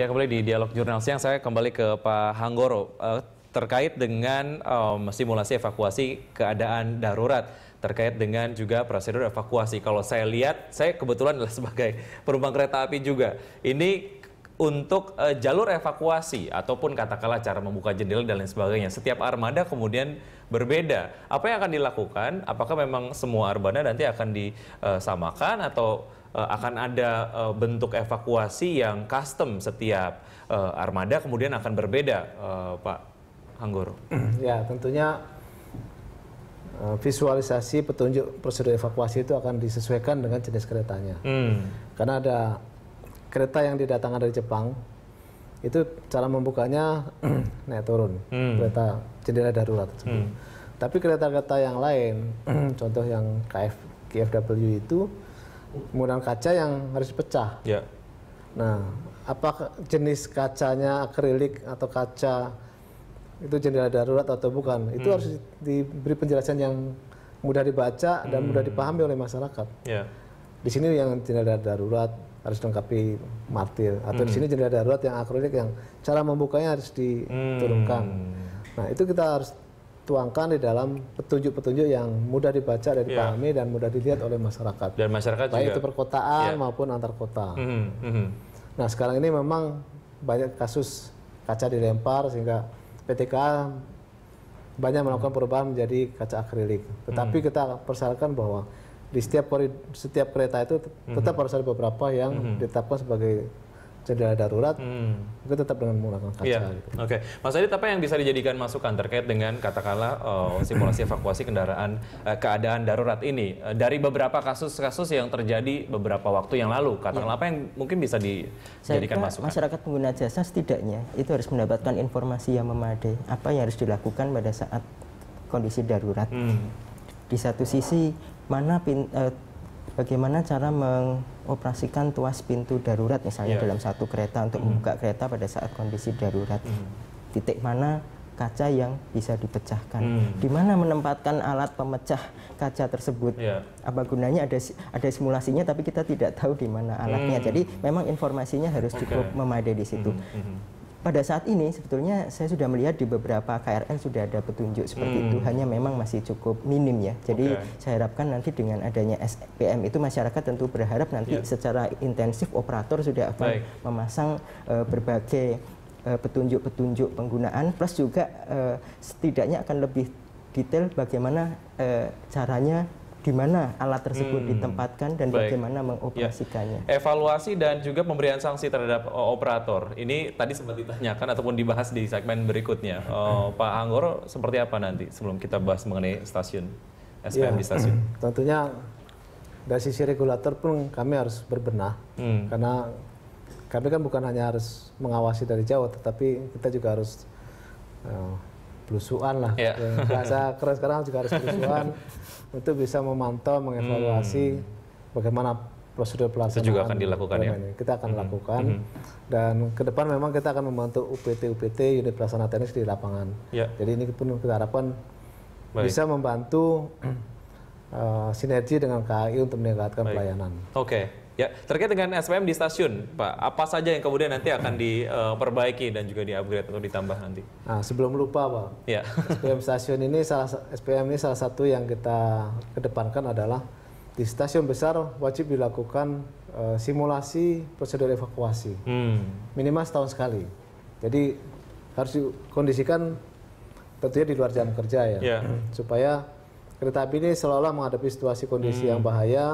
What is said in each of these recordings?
Ya kembali di dialog jurnal siang saya kembali ke Pak Hanggoro uh, terkait dengan um, simulasi evakuasi keadaan darurat terkait dengan juga prosedur evakuasi. Kalau saya lihat, saya kebetulan adalah sebagai penumpang kereta api juga. Ini untuk uh, jalur evakuasi ataupun katakanlah cara membuka jendela dan lain sebagainya. Setiap armada kemudian berbeda. Apa yang akan dilakukan? Apakah memang semua armada nanti akan disamakan eh, atau uh, akan ada uh, bentuk evakuasi yang custom setiap uh, armada kemudian akan berbeda, uh, Pak Hanggoro. Ya, tentunya visualisasi petunjuk prosedur evakuasi itu akan disesuaikan dengan jenis keretanya. Hmm. Karena ada kereta yang didatangkan dari Jepang itu cara membukanya naik turun hmm. kereta jendela darurat. Hmm. Tapi kereta-kereta yang lain, contoh yang KF, KFW itu menggunakan kaca yang harus pecah. Ya. Nah, apa jenis kacanya akrilik atau kaca itu jendela darurat atau bukan? Itu hmm. harus diberi penjelasan yang mudah dibaca dan hmm. mudah dipahami oleh masyarakat. Ya. Di sini yang jendela darurat harus lengkapi martil atau hmm. di sini jendela darurat yang akrilik yang cara membukanya harus diturunkan. Hmm. Nah, itu kita harus tuangkan di dalam petunjuk-petunjuk yang mudah dibaca dan iya. dipahami yeah. dan mudah dilihat oleh masyarakat. Dan masyarakat baik juga. itu perkotaan yeah. maupun antar kota. Mm -hmm. Nah sekarang ini memang banyak kasus kaca dilempar sehingga PTK banyak melakukan perubahan menjadi kaca akrilik. Tetapi mm kita persyaratkan bahwa di setiap setiap kereta itu tetap mm -hmm. harus ada beberapa yang mm -hmm. ditetapkan sebagai cedera darurat, hmm. itu tetap dengan menggunakan kaca. Yeah. Gitu. Oke, okay. Mas Adit, apa yang bisa dijadikan masukan terkait dengan katakanlah oh, simulasi evakuasi kendaraan eh, keadaan darurat ini eh, dari beberapa kasus-kasus yang terjadi beberapa waktu yang lalu, katakanlah yeah. apa yang mungkin bisa dijadikan Saya masukan? Masyarakat pengguna jasa setidaknya itu harus mendapatkan informasi yang memadai apa yang harus dilakukan pada saat kondisi darurat. Hmm. Di satu sisi mana pin, eh, bagaimana cara mengoperasikan tuas pintu darurat misalnya yeah. dalam satu kereta untuk mm. membuka kereta pada saat kondisi darurat. Mm. Titik mana kaca yang bisa dipecahkan. Hmm. Di mana menempatkan alat pemecah kaca tersebut? Yeah. Apa gunanya ada ada simulasinya tapi kita tidak tahu di mana alatnya. Hmm. Jadi memang informasinya harus okay. cukup memadai di situ. mm Hmm. hmm pada saat ini sebetulnya saya sudah melihat di beberapa KRL sudah ada petunjuk seperti hmm. itu hanya memang masih cukup minim ya. Jadi okay. saya harapkan nanti dengan adanya SPM itu masyarakat tentu berharap nanti yeah. secara intensif operator sudah akan Baik. memasang uh, berbagai e, petunjuk-petunjuk uh, penggunaan plus juga uh, setidaknya akan lebih detail bagaimana uh, caranya di mana alat tersebut hmm. ditempatkan dan Baik. bagaimana ya. mengoperasikannya. Ya. Evaluasi dan juga pemberian sanksi terhadap operator. Ini tadi sempat ditanyakan ataupun dibahas di segmen berikutnya. Hmm. Oh, Pak Anggoro seperti apa nanti sebelum kita bahas mengenai stasiun SPM ya. di stasiun? Hmm, tentunya dari sisi regulator pun kami harus berbenah hmm. karena kami kan bukan hanya harus mengawasi dari jauh tetapi kita juga harus uh, blusuan lah. Yeah. Bahasa keren sekarang juga harus blusuan untuk bisa memantau, mengevaluasi hmm. bagaimana prosedur pelaksanaan. Itu juga akan dilakukan ya. Ini. Kita akan -hmm. lakukan -hmm. dan ke depan memang kita akan membantu UPT UPT unit pelaksana teknis di lapangan. Yeah. Jadi ini pun kita harapkan Baik. bisa membantu uh, sinergi dengan KAI untuk meningkatkan Baik. pelayanan. Oke. Okay. Ya, terkait dengan SPM di stasiun, Pak, apa saja yang kemudian nanti akan diperbaiki eh, dan juga di atau ditambah nanti? Nah, sebelum lupa, Pak. Ya. SPM stasiun ini salah SPM ini salah satu yang kita kedepankan adalah di stasiun besar wajib dilakukan uh, simulasi prosedur evakuasi. Hmm. Minimal setahun sekali. Jadi harus dikondisikan tentunya di luar jam kerja ya. Yeah. Ya. Supaya kereta api ini selalu menghadapi situasi kondisi hmm. yang bahaya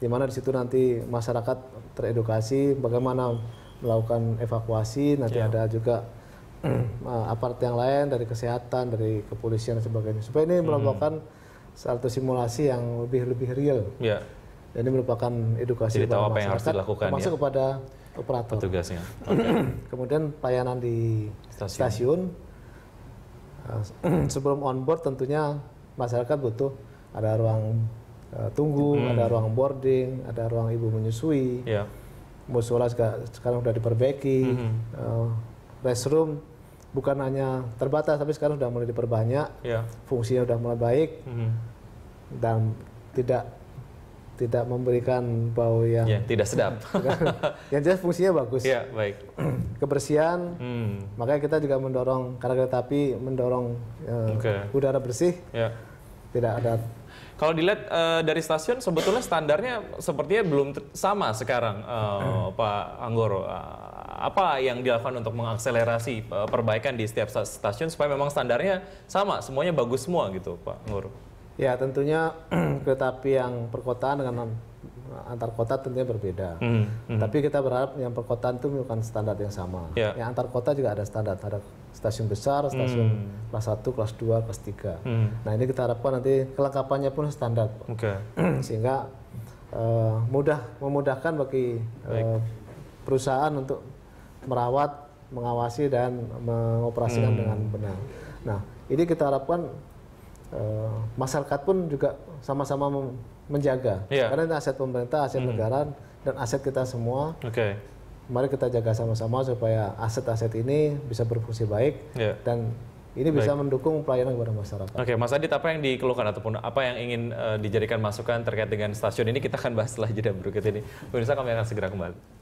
di mana di situ nanti masyarakat teredukasi bagaimana melakukan evakuasi nanti yeah. ada juga uh, aparat yang lain dari kesehatan dari kepolisian dan sebagainya supaya ini hmm. melakukan mm. satu simulasi yang lebih lebih real yeah. dan ini merupakan edukasi Jadi tahu apa yang harus dilakukan termasuk ya? kepada operator tugasnya okay. kemudian pelayanan di stasiun, stasiun uh, sebelum onboard tentunya masyarakat butuh ada ruang Eh, tunggu, hmm. ada ruang boarding, ada ruang ibu menyusui. Yeah. Ya. Musola sekarang sudah diperbaiki. Hmm. Uh, restroom bukan hanya terbatas, tapi sekarang sudah mulai diperbanyak. Yeah. Fungsinya sudah mulai baik hmm. dan tidak tidak memberikan bau yang yeah, tidak sedap. yang jelas fungsinya bagus. yeah, baik. Kebersihan. mm. Makanya kita juga mendorong karena tetapi mendorong uh, eh, okay. udara bersih. Yeah. Tidak ada kalau dilihat uh, dari stasiun sebetulnya standarnya sepertinya belum sama sekarang uh, Pak Anggoro. Uh, apa yang dilakukan untuk mengakselerasi perbaikan di setiap stasiun supaya memang standarnya sama, semuanya bagus semua gitu Pak Anggoro? Ya tentunya kereta api yang perkotaan dengan antar kota tentunya berbeda. Mm -hmm. Tapi kita berharap yang perkotaan itu bukan standar yang sama. Yeah. Yang antar kota juga ada standar, ada stasiun besar, stasiun mm. kelas 1, kelas 2, kelas 3. Mm. Nah, ini kita harapkan nanti kelengkapannya pun standar. Okay. Sehingga uh, mudah memudahkan bagi uh, perusahaan untuk merawat, mengawasi dan mengoperasikan mm. dengan benar. Nah, ini kita harapkan uh, masyarakat pun juga sama-sama menjaga. Yeah. Karena ini aset pemerintah, aset mm. negara, dan aset kita semua. Oke. Okay. Mari kita jaga sama-sama supaya aset-aset ini bisa berfungsi baik yeah. dan ini baik. bisa mendukung pelayanan kepada masyarakat. Oke, okay, Mas Adit, apa yang dikeluhkan ataupun apa yang ingin uh, dijadikan masukan terkait dengan stasiun ini kita akan bahas setelah jeda berikut ini. Pemirsa kami akan segera kembali.